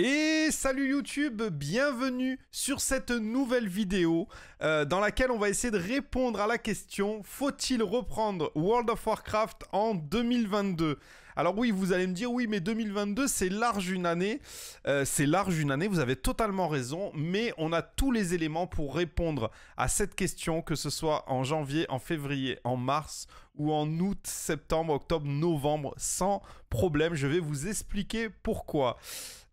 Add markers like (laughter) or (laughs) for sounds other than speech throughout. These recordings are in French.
Et salut YouTube, bienvenue sur cette nouvelle vidéo euh, dans laquelle on va essayer de répondre à la question faut-il reprendre World of Warcraft en 2022 Alors oui, vous allez me dire oui, mais 2022 c'est large une année, euh, c'est large une année, vous avez totalement raison, mais on a tous les éléments pour répondre à cette question, que ce soit en janvier, en février, en mars ou en août, septembre, octobre, novembre, sans problème, je vais vous expliquer pourquoi.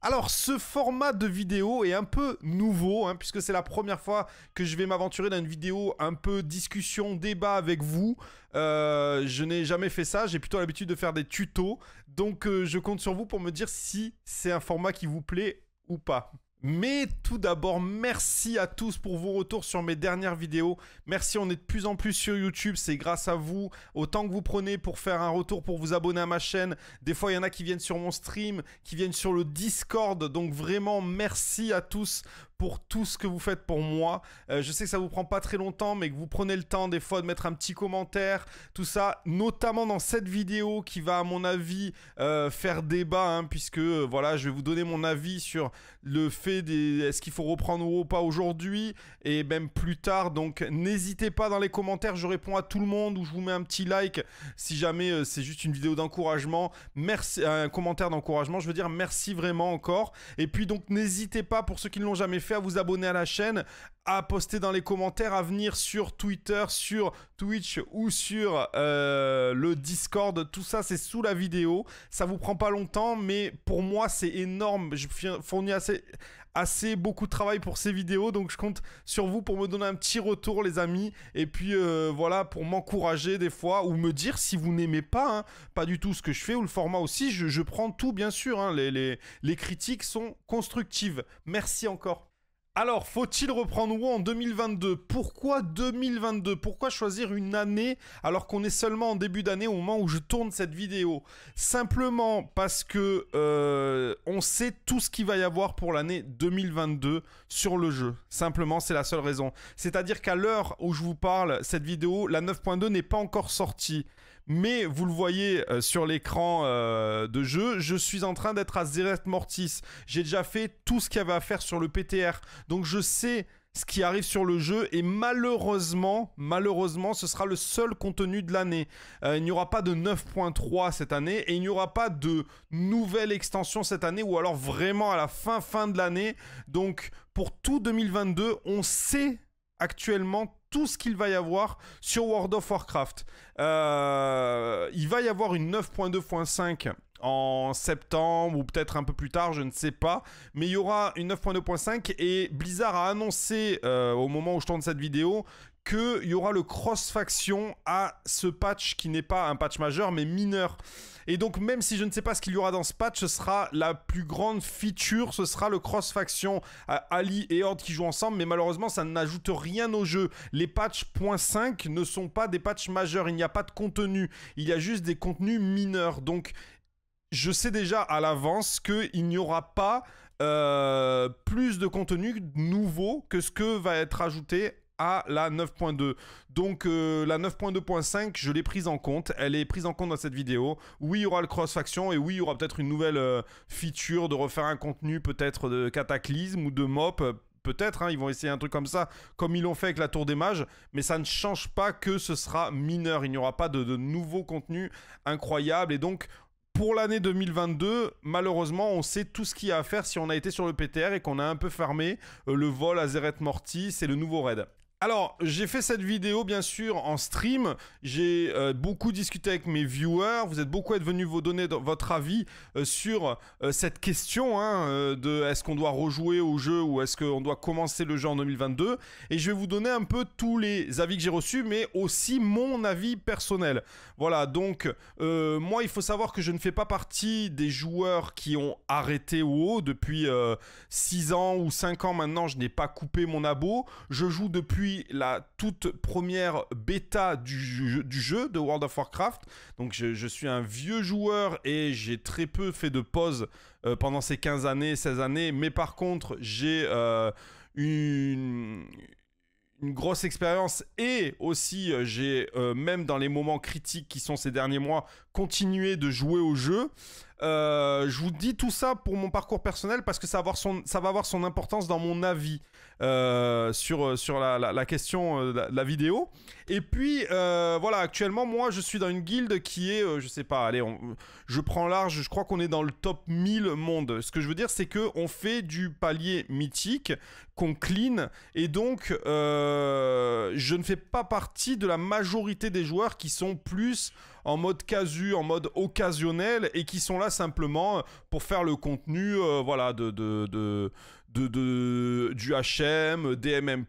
Alors ce format de vidéo est un peu nouveau hein, puisque c'est la première fois que je vais m'aventurer dans une vidéo un peu discussion, débat avec vous. Euh, je n'ai jamais fait ça, j'ai plutôt l'habitude de faire des tutos. Donc euh, je compte sur vous pour me dire si c'est un format qui vous plaît ou pas. Mais tout d'abord, merci à tous pour vos retours sur mes dernières vidéos. Merci, on est de plus en plus sur YouTube, c'est grâce à vous. Autant que vous prenez pour faire un retour, pour vous abonner à ma chaîne. Des fois, il y en a qui viennent sur mon stream, qui viennent sur le Discord. Donc vraiment, merci à tous pour tout ce que vous faites pour moi. Euh, je sais que ça vous prend pas très longtemps, mais que vous prenez le temps des fois de mettre un petit commentaire, tout ça, notamment dans cette vidéo qui va, à mon avis, euh, faire débat, hein, puisque euh, voilà, je vais vous donner mon avis sur le fait des est-ce qu'il faut reprendre ou pas aujourd'hui et même plus tard. Donc n'hésitez pas dans les commentaires, je réponds à tout le monde ou je vous mets un petit like si jamais c'est juste une vidéo d'encouragement. Merci, un commentaire d'encouragement, je veux dire merci vraiment encore. Et puis donc n'hésitez pas pour ceux qui ne l'ont jamais fait à vous abonner à la chaîne, à poster dans les commentaires, à venir sur Twitter, sur Twitch ou sur euh, le Discord. Tout ça, c'est sous la vidéo. Ça vous prend pas longtemps, mais pour moi, c'est énorme. Je fournis assez, assez beaucoup de travail pour ces vidéos, donc je compte sur vous pour me donner un petit retour, les amis. Et puis euh, voilà, pour m'encourager des fois ou me dire si vous n'aimez pas, hein, pas du tout ce que je fais ou le format aussi. Je, prends tout, bien sûr. Hein. les, les critiques sont constructives. Merci encore. Alors, faut-il reprendre ou en 2022 Pourquoi 2022 Pourquoi choisir une année alors qu'on est seulement en début d'année au moment où je tourne cette vidéo Simplement parce que euh, on sait tout ce qu'il va y avoir pour l'année 2022 sur le jeu. Simplement, c'est la seule raison. C'est-à-dire qu'à l'heure où je vous parle, cette vidéo, la 9.2 n'est pas encore sortie mais vous le voyez euh, sur l'écran euh, de jeu, je suis en train d'être à Zeret Mortis. J'ai déjà fait tout ce qu'il y avait à faire sur le PTR, donc je sais ce qui arrive sur le jeu et malheureusement, malheureusement, ce sera le seul contenu de l'année. Euh, il n'y aura pas de 9.3 cette année et il n'y aura pas de nouvelle extension cette année ou alors vraiment à la fin fin de l'année. Donc pour tout 2022, on sait actuellement tout ce qu'il va y avoir sur World of Warcraft. Euh, il va y avoir une 9.2.5 en septembre ou peut-être un peu plus tard, je ne sais pas. Mais il y aura une 9.2.5 et Blizzard a annoncé euh, au moment où je tourne cette vidéo qu'il y aura le cross-faction à ce patch qui n'est pas un patch majeur mais mineur. Et donc même si je ne sais pas ce qu'il y aura dans ce patch, ce sera la plus grande feature, ce sera le cross-faction Ali et Horde qui jouent ensemble, mais malheureusement ça n'ajoute rien au jeu. Les patchs .5 ne sont pas des patchs majeurs, il n'y a pas de contenu, il y a juste des contenus mineurs. Donc je sais déjà à l'avance qu'il n'y aura pas euh, plus de contenu nouveau que ce que va être ajouté à la 9.2. Donc euh, la 9.2.5, je l'ai prise en compte. Elle est prise en compte dans cette vidéo. Oui, il y aura le cross-faction et oui, il y aura peut-être une nouvelle euh, feature de refaire un contenu peut-être de cataclysme ou de mop. peut-être, hein, ils vont essayer un truc comme ça, comme ils l'ont fait avec la Tour des Mages, mais ça ne change pas que ce sera mineur, il n'y aura pas de, nouveau contenu incroyable, et donc pour l'année 2022, malheureusement, on sait tout ce qu'il y a à faire si on a été sur le PTR et qu'on a un peu fermé euh, le vol à Zeret Mortis et le nouveau raid alors, j'ai fait cette vidéo, bien sûr, en stream. J'ai euh, beaucoup discuté avec mes viewers. Vous êtes beaucoup venus vous donner votre avis euh, sur euh, cette question hein, de est-ce qu'on doit rejouer au jeu ou est-ce qu'on doit commencer le jeu en 2022. Et je vais vous donner un peu tous les avis que j'ai reçus, mais aussi mon avis personnel. Voilà, donc, moi, il faut savoir que je ne fais pas partie des joueurs qui ont arrêté WoW depuis 6 ans ou 5 ans maintenant. Je n'ai pas coupé mon abo. Je joue depuis la toute première bêta du jeu, de World of Warcraft. Donc je, suis un vieux joueur et j'ai très peu fait de pause euh, pendant ces 15 années, 16 années. Mais par contre, j'ai euh, une une grosse expérience et aussi euh, j'ai même dans les moments critiques qui sont ces derniers mois continué de jouer au jeu euh, je vous dis tout ça pour mon parcours personnel parce que ça va avoir son, ça va avoir son importance dans mon avis euh, sur, euh, sur la, question de la, vidéo. Et puis, voilà, actuellement, moi, je suis dans une guilde qui est, je sais pas, allez, on, je prends large, je crois qu'on est dans le top 1000 monde. Ce que je veux dire, c'est qu'on fait du palier mythique, qu'on clean, et donc, je ne fais pas partie de la majorité des joueurs qui sont plus en mode casu, en mode occasionnel, et qui sont là simplement pour faire le contenu euh, voilà, de, de, de, de, du HM, DMM+,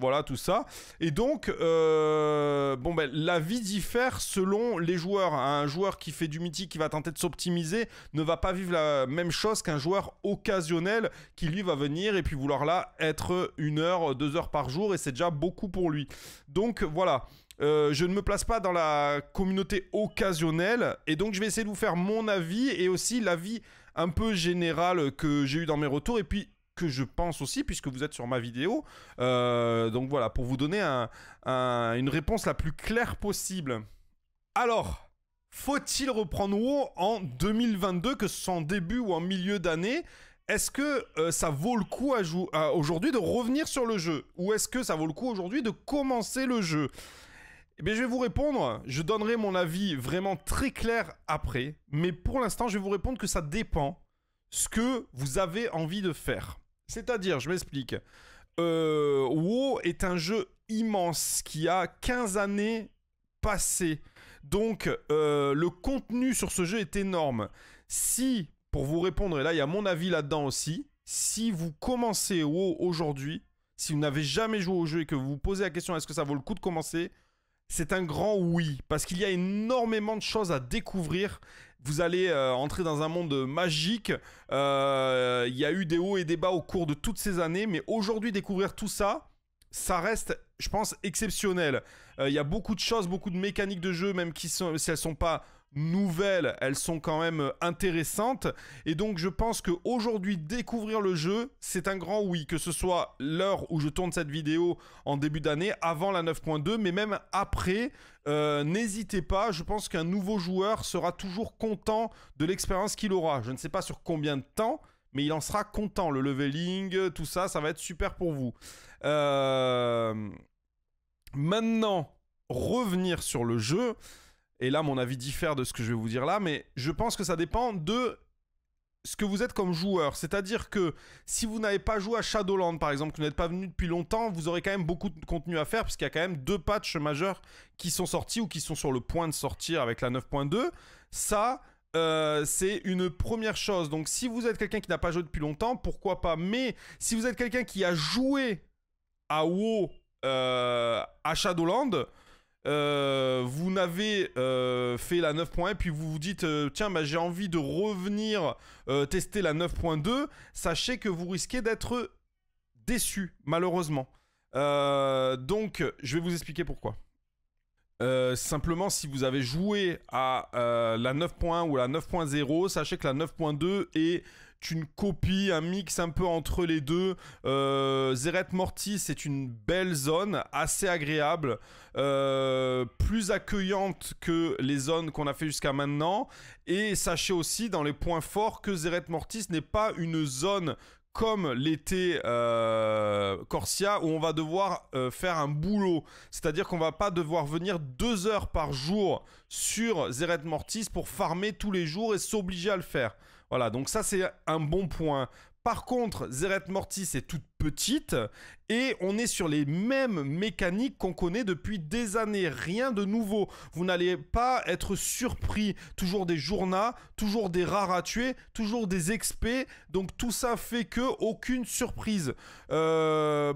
voilà, tout ça. Et donc, euh, bon, ben, la vie diffère selon les joueurs. Un joueur qui fait du mythique, qui va tenter de s'optimiser, ne va pas vivre la même chose qu'un joueur occasionnel qui, lui, va venir et puis vouloir là être une heure, deux heures par jour, et c'est déjà beaucoup pour lui. Donc, voilà. Euh, je ne me place pas dans la communauté occasionnelle. Et donc, je vais essayer de vous faire mon avis et aussi l'avis un peu général que j'ai eu dans mes retours. Et puis, que je pense aussi, puisque vous êtes sur ma vidéo. Euh, donc voilà, pour vous donner une réponse la plus claire possible. Alors, faut-il reprendre WoW en 2022, que ce soit en début ou en milieu d'année Est-ce que euh, ça vaut le coup aujourd'hui de revenir sur le jeu Ou est-ce que ça vaut le coup aujourd'hui de commencer le jeu eh bien, je vais vous répondre. Je donnerai mon avis vraiment très clair après. Mais pour l'instant, je vais vous répondre que ça dépend ce que vous avez envie de faire. C'est-à-dire, je m'explique. Euh, WoW est un jeu immense qui a 15 années passées. Donc, euh, le contenu sur ce jeu est énorme. Si, pour vous répondre, et là, il y a mon avis là-dedans aussi, si vous commencez WoW aujourd'hui, si vous n'avez jamais joué au jeu et que vous vous posez la question est-ce que ça vaut le coup de commencer, c'est un grand oui, parce qu'il y a énormément de choses à découvrir. Vous allez euh, entrer dans un monde magique. Euh, il y a eu des hauts et des bas au cours de toutes ces années, mais aujourd'hui découvrir tout ça, ça reste, je pense, exceptionnel. Euh, il y a beaucoup de choses, beaucoup de mécaniques de jeu, même qui sont, si elles ne sont pas nouvelles, elles sont quand même euh, intéressantes. Et donc je pense qu'aujourd'hui, découvrir le jeu, c'est un grand oui, que ce soit l'heure où je tourne cette vidéo en début d'année, avant la 9.2, mais même après, euh, n'hésitez pas, je pense qu'un nouveau joueur sera toujours content de l'expérience qu'il aura. Je ne sais pas sur combien de temps, mais il en sera content. Le leveling, tout ça, ça va être super pour vous. Euh, maintenant, revenir sur le jeu. Et là, mon avis diffère de ce que je vais vous dire là, mais je pense que ça dépend de ce que vous êtes comme joueur. C'est-à-dire que si vous n'avez pas joué à Shadowland, par exemple, que vous n'êtes pas venu depuis longtemps, vous aurez quand même beaucoup de contenu à faire, puisqu'il y a quand même deux patchs majeurs qui sont sortis ou qui sont sur le point de sortir avec la 9.2. Ça, euh, c'est une première chose. Donc si vous êtes quelqu'un qui n'a pas joué depuis longtemps, pourquoi pas. Mais si vous êtes quelqu'un qui a joué à WoW, euh, à Shadowland, euh, vous n'avez euh, fait la 9.1 puis vous vous dites euh, tiens bah, j'ai envie de revenir tester la 9.2 sachez que vous risquez d'être déçu malheureusement donc je vais vous expliquer pourquoi euh, simplement, si vous avez joué à euh, la 9.1 ou la 9.0, sachez que la 9.2 est une copie, un mix un peu entre les deux. Euh, Zeret Mortis est une belle zone, assez agréable, plus accueillante que les zones qu'on a fait jusqu'à maintenant. Et sachez aussi dans les points forts que Zeret Mortis n'est pas une zone comme l'été euh, Corsia, où on va devoir euh, faire un boulot. C'est-à-dire qu'on va pas devoir venir deux heures par jour sur Zeret Mortis pour farmer tous les jours et s'obliger à le faire. Voilà, donc ça c'est un bon point. Par contre, Zeret Mortis est toute petite et on est sur les mêmes mécaniques qu'on connaît depuis des années. Rien de nouveau. Vous n'allez pas être surpris. Toujours des journaux, toujours des rares à tuer, toujours des XP. Donc tout ça fait que aucune surprise. Euh,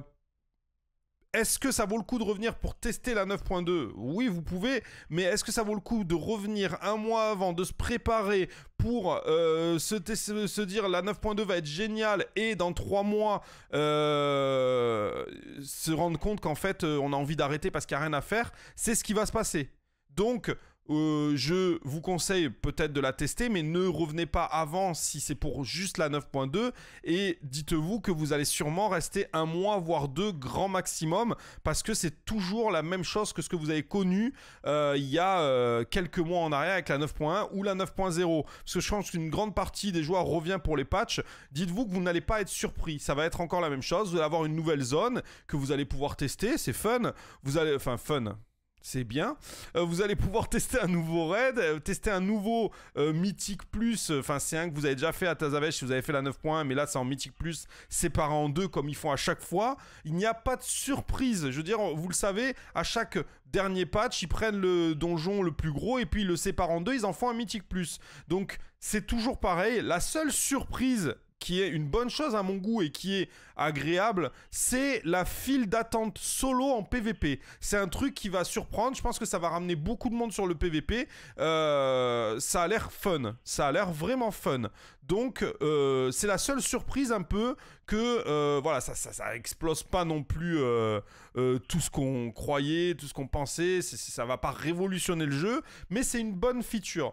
est-ce que ça vaut le coup de revenir pour tester la 9.2 Oui, vous pouvez, mais est-ce que ça vaut le coup de revenir un mois avant, de se préparer pour euh, se, dire la 9.2 va être géniale et dans trois mois euh, se rendre compte qu'en fait euh, on a envie d'arrêter parce qu'il n'y a rien à faire C'est ce qui va se passer. Donc, euh, je vous conseille peut-être de la tester, mais ne revenez pas avant si c'est pour juste la 9.2. Et dites-vous que vous allez sûrement rester un mois, voire deux, grand maximum, parce que c'est toujours la même chose que ce que vous avez connu euh, il y a euh, quelques mois en arrière avec la 9.1 ou la 9.0. Parce que je pense qu'une grande partie des joueurs revient pour les patchs. Dites-vous que vous n'allez pas être surpris. Ça va être encore la même chose. Vous allez avoir une nouvelle zone que vous allez pouvoir tester. C'est fun. Vous allez, enfin, fun c'est bien. Euh, vous allez pouvoir (laughs) tester un nouveau raid, euh, tester un nouveau euh, Mythic+. Mythique Plus. Enfin, c'est un que vous avez déjà fait à Tazavesh si vous avez fait la 9.1, mais là, c'est en Mythique Plus séparé en deux comme ils font à chaque fois. Il n'y a pas de surprise. Je veux dire, vous le savez, à chaque dernier patch, ils prennent le donjon le plus gros et puis ils le séparent en deux, ils en font un Mythique Plus. Donc, c'est toujours pareil. La seule surprise qui est une bonne chose à mon goût et qui est agréable, c'est la file d'attente solo en PVP. C'est un truc qui va surprendre. Je pense que ça va ramener beaucoup de monde sur le PVP. Euh, ça a l'air fun. Ça a l'air vraiment fun. Donc, euh, c'est la seule surprise un peu que, euh, voilà, ça, ça, explose pas non plus tout ce qu'on croyait, tout ce qu'on pensait. Ça va pas révolutionner le jeu, mais c'est une bonne feature.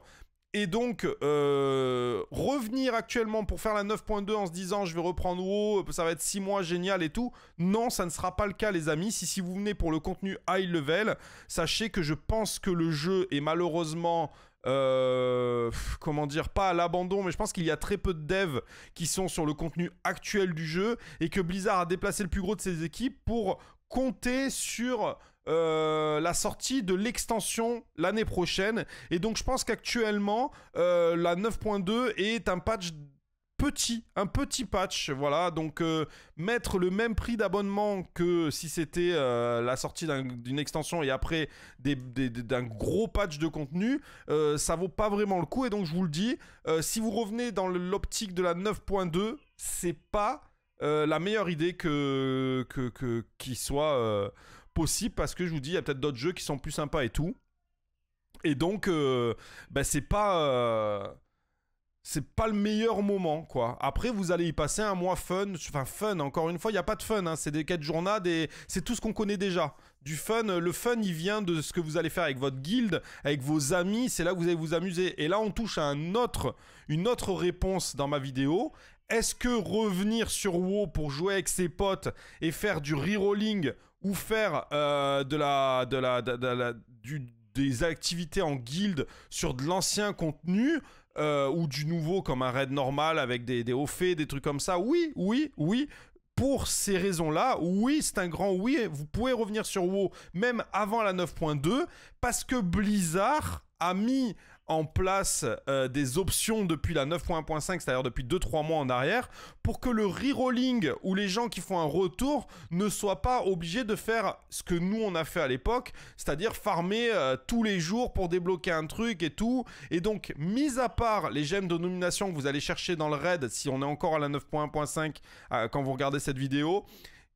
Et donc, euh, revenir actuellement pour faire la 9.2 en se disant je vais reprendre WoW, ça va être 6 mois, génial et tout. Non, ça ne sera pas le cas, les amis. Si, si vous venez pour le contenu high level, sachez que je pense que le jeu est malheureusement. Euh, comment dire, pas à l'abandon, mais je pense qu'il y a très peu de devs qui sont sur le contenu actuel du jeu et que Blizzard a déplacé le plus gros de ses équipes pour compter sur euh, la sortie de l'extension l'année prochaine. Et donc je pense qu'actuellement, euh, la 9.2 est un patch petit, un petit patch, voilà. Donc euh, mettre le même prix d'abonnement que si c'était la sortie d'une extension et après d'un gros patch de contenu, euh, ça vaut pas vraiment le coup. Et donc je vous le dis, si vous revenez dans l'optique de la 9.2, c'est pas euh, la meilleure idée que, que, qui soit euh, possible parce que je vous dis, il y a peut-être d'autres jeux qui sont plus sympas et tout. Et donc, euh, ben, c'est pas. c'est pas le meilleur moment, quoi. Après, vous allez y passer un mois fun. Enfin, fun, encore une fois, il n'y a pas de fun. Hein. c'est des quêtes journales, et c'est tout ce qu'on connaît déjà. Du fun, le fun, il vient de ce que vous allez faire avec votre guilde, avec vos amis. C'est là que vous allez vous amuser. Et là, on touche à un autre, une autre réponse dans ma vidéo. Est-ce que revenir sur WoW pour jouer avec ses potes et faire du rerolling ou faire euh, de la, de la, des activités en guilde sur de l'ancien contenu euh, ou du nouveau comme un raid normal avec des, des hauts faits, des trucs comme ça Oui, oui, oui pour ces raisons-là, oui, c'est un grand oui, vous pouvez revenir sur WoW même avant la 9.2, parce que Blizzard a mis en place euh, des options depuis la 9.1.5, c'est-à-dire depuis 2-3 mois en arrière, pour que le rerolling ou les gens qui font un retour ne soient pas obligés de faire ce que nous on a fait à l'époque, c'est-à-dire farmer euh, tous les jours pour débloquer un truc et tout. Et donc, mis à part les gemmes de nomination que vous allez chercher dans le raid, si on est encore à la 9.1.5 euh, quand vous regardez cette vidéo,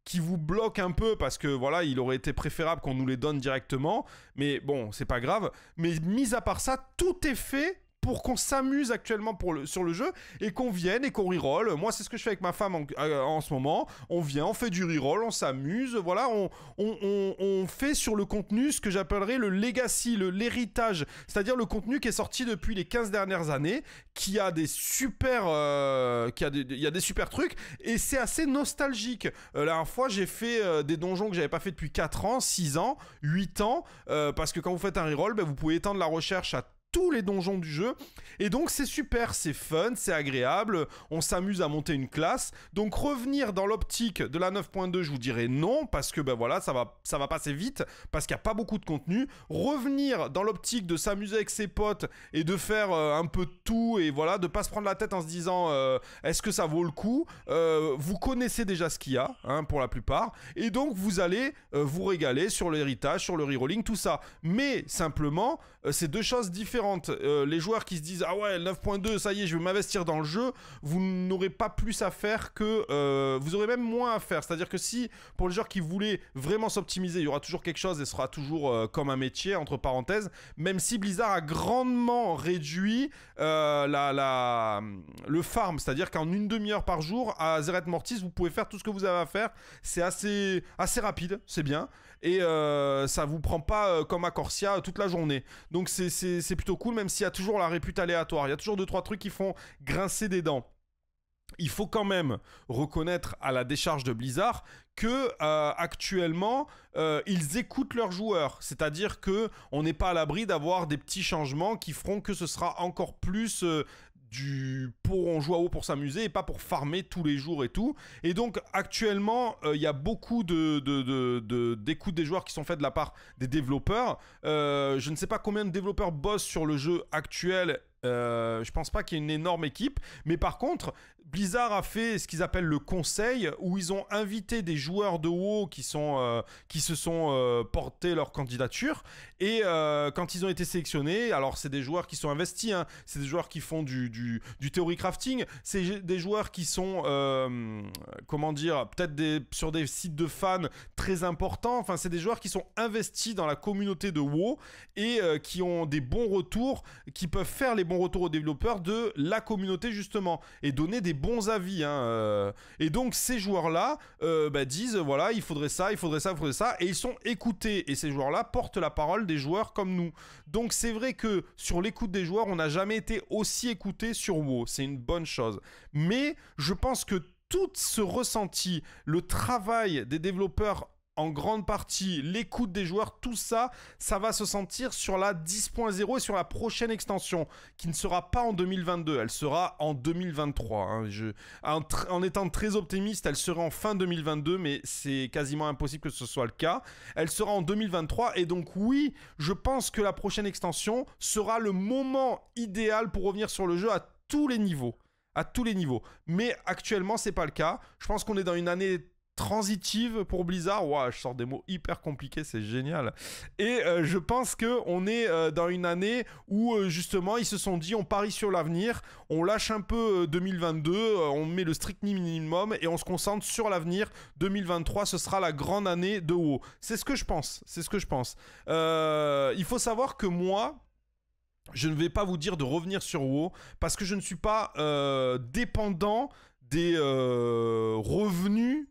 qui vous bloque un peu parce que voilà, il aurait été préférable qu'on nous les donne directement. Mais bon, c'est pas grave. Mais mis à part ça, tout est fait pour qu'on s'amuse actuellement pour le, sur le jeu et qu'on vienne et qu'on reroll. Moi, c'est ce que je fais avec ma femme en, euh, ce moment. On vient, on fait du reroll, on s'amuse, voilà, on, fait sur le contenu ce que j'appellerais le legacy, l'héritage, c'est-à-dire le contenu qui est sorti depuis les 15 dernières années, qui a des super, euh, qui a des, super trucs et c'est assez nostalgique. Euh, la dernière fois, j'ai fait des donjons que j'avais pas fait depuis 4 ans, 6 ans, 8 ans, parce que quand vous faites un reroll, ben, vous pouvez étendre la recherche à tous les donjons du jeu. Et donc c'est super, c'est fun, c'est agréable, on s'amuse à monter une classe. Donc revenir dans l'optique de la 9.2, je vous dirais non, parce que ben voilà, ça va, ça va passer vite, parce qu'il n'y a pas beaucoup de contenu. Revenir dans l'optique de s'amuser avec ses potes et de faire euh, un peu tout, et voilà, de pas se prendre la tête en se disant euh, est-ce que ça vaut le coup euh, Vous connaissez déjà ce qu'il y a, hein, pour la plupart, et donc vous allez vous régaler sur l'héritage, sur le rerolling, tout ça. Mais simplement, c'est deux choses différentes. Euh, les joueurs qui se disent ah ouais 9.2 ça y est je vais m'investir dans le jeu, vous n'aurez pas plus à faire que euh, vous aurez même moins à faire. C'est-à-dire que si pour les joueurs qui voulaient vraiment s'optimiser, il y aura toujours quelque chose et sera toujours euh, comme un métier entre parenthèses. Même si Blizzard a grandement réduit la, la, le farm, c'est-à-dire qu'en une demi-heure par jour à Zeret Mortis vous pouvez faire tout ce que vous avez à faire. C'est assez assez rapide, c'est bien et euh, ça vous prend pas euh, comme à Corsia euh, toute la journée. Donc c'est plutôt cool, même s'il y a toujours la répute aléatoire. Il y a toujours deux trois trucs qui font grincer des dents. Il faut quand même reconnaître à la décharge de Blizzard que actuellement ils écoutent leurs joueurs, c'est-à-dire que on n'est pas à l'abri d'avoir des petits changements qui feront que ce sera encore plus du pour en jouer haut pour s'amuser et pas pour farmer tous les jours et tout. Et donc actuellement, euh, il y a beaucoup de, d'écoutes des joueurs qui sont faites de la part des développeurs. Euh, je ne sais pas combien de développeurs bossent sur le jeu actuel. Euh, je pense pas qu'il y ait une énorme équipe, mais par contre, Blizzard a fait ce qu'ils appellent le conseil, où ils ont invité des joueurs de WoW qui, sont, euh, qui se sont euh, portés leur candidature. Et euh, quand ils ont été sélectionnés, alors c'est des joueurs qui sont investis, hein. c'est des joueurs qui font du, du, du crafting, c'est des joueurs qui sont, comment dire, peut-être sur des sites de fans très important. Enfin, c'est des joueurs qui sont investis dans la communauté de WoW et euh, qui ont des bons retours, qui peuvent faire les bons retours aux développeurs de la communauté justement et donner des bons avis. Hein, euh. Et donc ces joueurs-là euh, bah, disent voilà, il faudrait ça, il faudrait ça, il faudrait ça, et ils sont écoutés. Et ces joueurs-là portent la parole des joueurs comme nous. Donc c'est vrai que sur l'écoute des joueurs, on n'a jamais été aussi écouté sur WoW. C'est une bonne chose. Mais je pense que tout ce ressenti, le travail des développeurs en grande partie l'écoute des joueurs, tout ça, ça va se sentir sur la 10.0 et sur la prochaine extension, qui ne sera pas en 2022, elle sera en 2023. Hein. en, étant très optimiste, elle sera en fin 2022, mais c'est quasiment impossible que ce soit le cas. Elle sera en 2023, et donc oui, je pense que la prochaine extension sera le moment idéal pour revenir sur le jeu à tous les niveaux. À tous les niveaux. Mais actuellement, c'est pas le cas. Je pense qu'on est dans une année transitive pour Blizzard. je sors des mots hyper compliqués, c'est génial. Et euh, je pense que on est euh, dans une année où euh, justement ils se sont dit on parie sur l'avenir, on lâche un peu 2022, on met le strict minimum et on se concentre sur l'avenir. 2023, ce sera la grande année de WoW. C'est ce que je pense. C'est ce que je pense. il faut savoir que moi, je ne vais pas vous dire de revenir sur WoW parce que je ne suis pas dépendant des revenus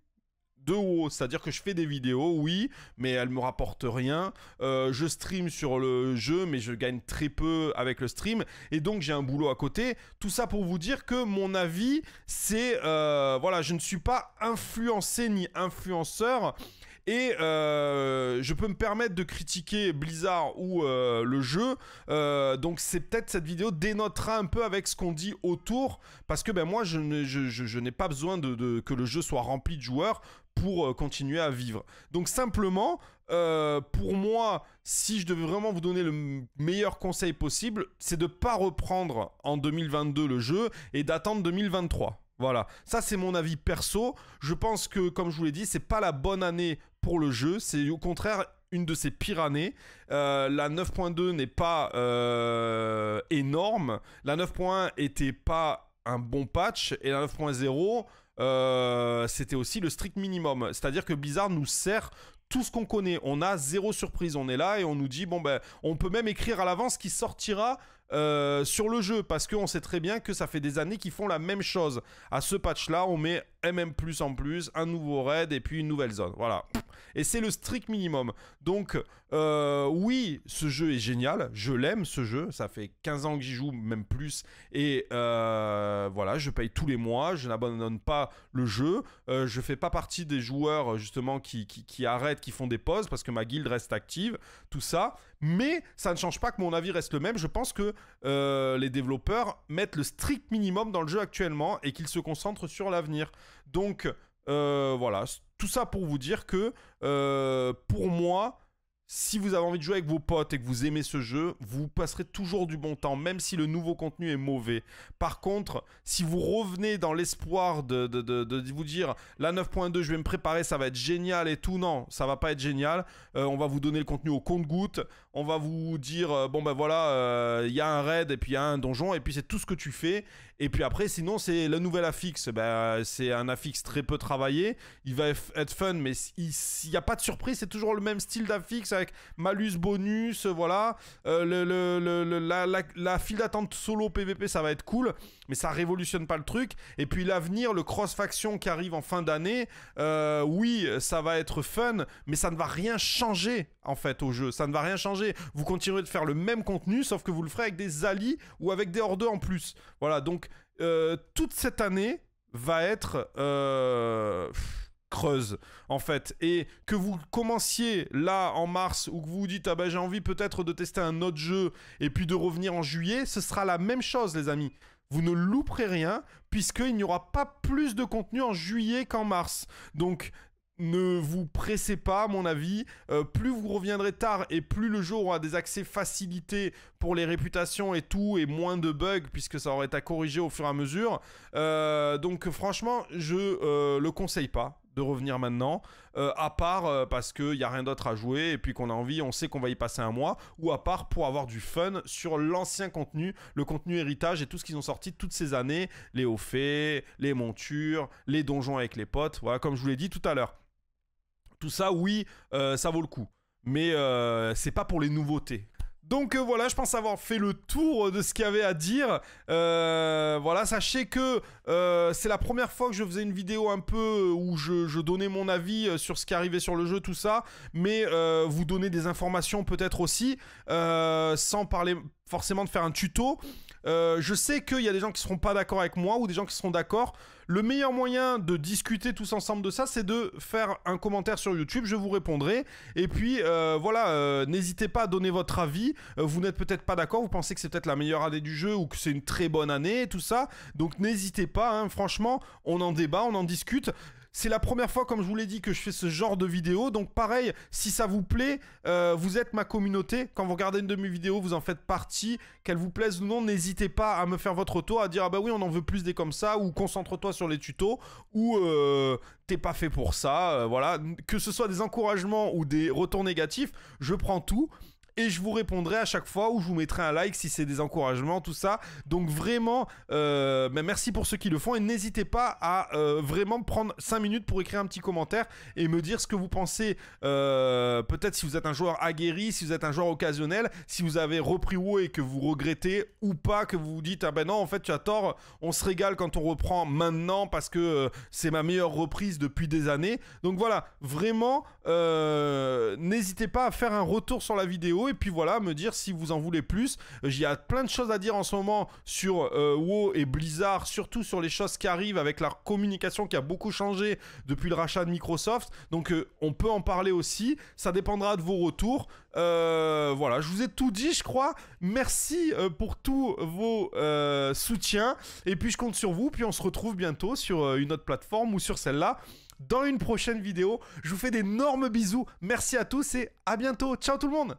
de haut, c'est-à-dire que je fais des vidéos, oui, mais elles me rapportent rien. Euh, je stream sur le jeu, mais je gagne très peu avec le stream, et donc j'ai un boulot à côté. Tout ça pour vous dire que mon avis, c'est euh, voilà, je ne suis pas influencé ni influenceur. Et euh, je peux me permettre de critiquer Blizzard ou euh, le jeu. Euh, donc c'est peut-être cette vidéo dénotera un peu avec ce qu'on dit autour, parce que ben moi je n'ai pas besoin de, que le jeu soit rempli de joueurs pour continuer à vivre. Donc simplement, pour moi, si je devais vraiment vous donner le meilleur conseil possible, c'est de ne pas reprendre en 2022 le jeu et d'attendre 2023. Voilà, ça c'est mon avis perso. Je pense que, comme je vous l'ai dit, c'est pas la bonne année pour le jeu. C'est au contraire une de ses pires années. Euh, la 9.2 n'est pas euh, énorme. La 9.1 était pas un bon patch. Et la 9.0, euh, c'était aussi le strict minimum. C'est-à-dire que Blizzard nous sert tout ce qu'on connaît. On a zéro surprise. On est là et on nous dit, bon ben, on peut même écrire à l'avance qui sortira euh, sur le jeu parce qu'on sait très bien que ça fait des années qu'ils font la même chose. À ce patch-là, on met MM plus en plus, un nouveau raid et puis une nouvelle zone. Voilà. Et c'est le strict minimum. Donc, euh, oui, ce jeu est génial. Je l'aime, ce jeu. Ça fait 15 ans que j'y joue, même plus. Et euh, voilà, je paye tous les mois. Je n'abandonne pas le jeu. Euh, je fais pas partie des joueurs, justement, qui, qui, arrêtent, qui font des pauses parce que ma guilde reste active. Tout ça. Mais ça ne change pas que mon avis reste le même. Je pense que les développeurs mettent le strict minimum dans le jeu actuellement et qu'ils se concentrent sur l'avenir. Donc, euh, voilà, tout ça pour vous dire que, euh, pour moi, si vous avez envie de jouer avec vos potes et que vous aimez ce jeu, vous passerez toujours du bon temps, même si le nouveau contenu est mauvais. Par contre, si vous revenez dans l'espoir de, vous dire la 9.2, je vais me préparer, ça va être génial et tout, non, ça va pas être génial. Euh, on va vous donner le contenu au compte-goutte. On va vous dire euh, bon ben voilà, euh, il y a un raid et puis il y a un donjon et puis c'est tout ce que tu fais. Et puis après, sinon c'est la nouvelle affixe. Eh ben, c'est un affix très peu travaillé. Il va être fun, mais il n'y a pas de surprise, c'est toujours le même style d'affix avec malus bonus, voilà. Euh, le, la, file d'attente solo PVP, ça va être cool, mais ça révolutionne pas le truc. Et puis l'avenir, le cross-faction qui arrive en fin d'année, euh, oui, ça va être fun, mais ça ne va rien changer en fait au jeu. Ça ne va rien changer. Vous continuerez de faire le même contenu, sauf que vous le ferez avec des alliés ou avec des hors en plus. Voilà, donc euh, toute cette année va être creuse, en fait. Et que vous commenciez là en mars ou que vous vous dites ah ben j'ai envie peut-être de tester un autre jeu et puis de revenir en juillet, ce sera la même chose, les amis. Vous ne louperez rien puisqu'il n'y aura pas plus de contenu en juillet qu'en mars. Donc ne vous pressez pas, mon avis. Euh, plus vous reviendrez tard et plus le jeu aura des accès facilités pour les réputations et tout, et moins de bugs, puisque ça aurait été à corriger au fur et à mesure. Euh, donc franchement, je euh, le conseille pas de revenir maintenant, euh, à part euh, parce qu'il n'y a rien d'autre à jouer et puis qu'on a envie, on sait qu'on va y passer un mois, ou à part pour avoir du fun sur l'ancien contenu, le contenu héritage et tout ce qu'ils ont sorti toutes ces années, les hauts faits, les montures, les donjons avec les potes, voilà, comme je vous l'ai dit tout à l'heure. Tout ça, oui, euh, ça vaut le coup. Mais c'est pas pour les nouveautés donc euh, voilà, je pense avoir fait le tour de ce qu'il y avait à dire. Euh, voilà, sachez que euh, c'est la première fois que je faisais une vidéo un peu où je, donnais mon avis sur ce qui arrivait sur le jeu, tout ça, mais vous donner des informations peut-être aussi, sans parler forcément de faire un tuto. je sais qu'il y a des gens qui seront pas d'accord avec moi ou des gens qui seront d'accord. Le meilleur moyen de discuter tous ensemble de ça, c'est de faire un commentaire sur YouTube, je vous répondrai. Et puis euh, voilà, euh, n'hésitez pas à donner votre avis. Euh, vous n'êtes peut-être pas d'accord, vous pensez que c'est peut-être la meilleure année du jeu ou que c'est une très bonne année, tout ça. Donc n'hésitez pas, hein. franchement, on en débat, on en discute. C'est la première fois, comme je vous l'ai dit, que je fais ce genre de vidéo. Donc pareil, si ça vous plaît, euh, vous êtes ma communauté. Quand vous regardez une de mes vidéos, vous en faites partie. Qu'elle vous plaise ou non, n'hésitez pas à me faire votre retour, à dire ah bah oui, on en veut plus des comme ça, ou concentre-toi sur les tutos, ou euh, t'es pas fait pour ça. Euh, voilà, que ce soit des encouragements ou des retours négatifs, je prends tout et je vous répondrai à chaque fois ou je vous mettrai un like si c'est des encouragements, tout ça. Donc vraiment, euh, ben, merci pour ceux qui le font et n'hésitez pas à euh, vraiment prendre 5 minutes pour écrire un petit commentaire et me dire ce que vous pensez. Euh, peut-être si vous êtes un joueur aguerri, si vous êtes un joueur occasionnel, si vous avez repris WoW et que vous regrettez ou pas, que vous vous dites ah ben non en fait tu as tort, on se régale quand on reprend maintenant parce que c'est ma meilleure reprise depuis des années. Donc voilà, vraiment n'hésitez pas à faire un retour sur la vidéo et puis voilà, me dire si vous en voulez plus. J'y euh, a plein de choses à dire en ce moment sur euh, WoW et Blizzard, surtout sur les choses qui arrivent avec la communication qui a beaucoup changé depuis le rachat de Microsoft. Donc euh, on peut en parler aussi, ça dépendra de vos retours. voilà, je vous ai tout dit, je crois. Merci pour tous vos soutiens et puis je compte sur vous, puis on se retrouve bientôt sur une autre plateforme ou sur celle-là dans une prochaine vidéo. Je vous fais d'énormes bisous. Merci à tous et à bientôt. Ciao tout le monde